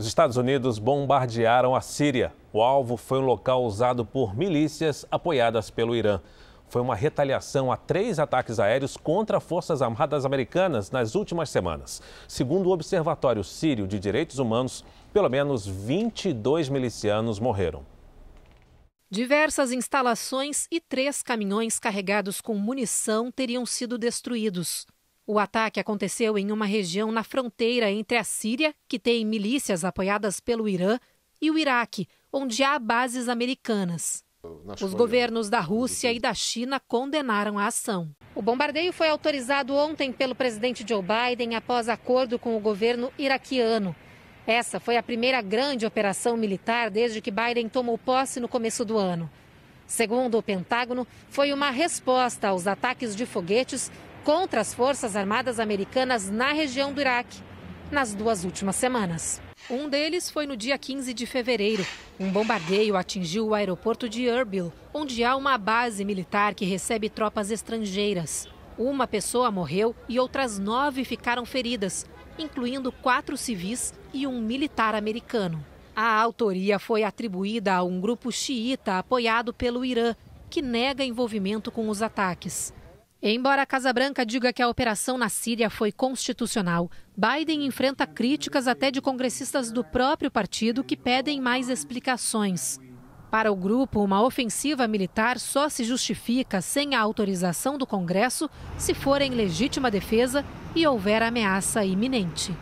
Os Estados Unidos bombardearam a Síria. O alvo foi um local usado por milícias apoiadas pelo Irã. Foi uma retaliação a três ataques aéreos contra forças armadas americanas nas últimas semanas. Segundo o Observatório Sírio de Direitos Humanos, pelo menos 22 milicianos morreram. Diversas instalações e três caminhões carregados com munição teriam sido destruídos. O ataque aconteceu em uma região na fronteira entre a Síria, que tem milícias apoiadas pelo Irã, e o Iraque, onde há bases americanas. Os governos da Rússia e da China condenaram a ação. O bombardeio foi autorizado ontem pelo presidente Joe Biden após acordo com o governo iraquiano. Essa foi a primeira grande operação militar desde que Biden tomou posse no começo do ano. Segundo o Pentágono, foi uma resposta aos ataques de foguetes contra as Forças Armadas Americanas na região do Iraque nas duas últimas semanas. Um deles foi no dia 15 de fevereiro. Um bombardeio atingiu o aeroporto de Erbil, onde há uma base militar que recebe tropas estrangeiras. Uma pessoa morreu e outras nove ficaram feridas, incluindo quatro civis e um militar americano. A autoria foi atribuída a um grupo xiita apoiado pelo Irã, que nega envolvimento com os ataques. Embora a Casa Branca diga que a operação na Síria foi constitucional, Biden enfrenta críticas até de congressistas do próprio partido que pedem mais explicações. Para o grupo, uma ofensiva militar só se justifica sem a autorização do Congresso se for em legítima defesa e houver ameaça iminente.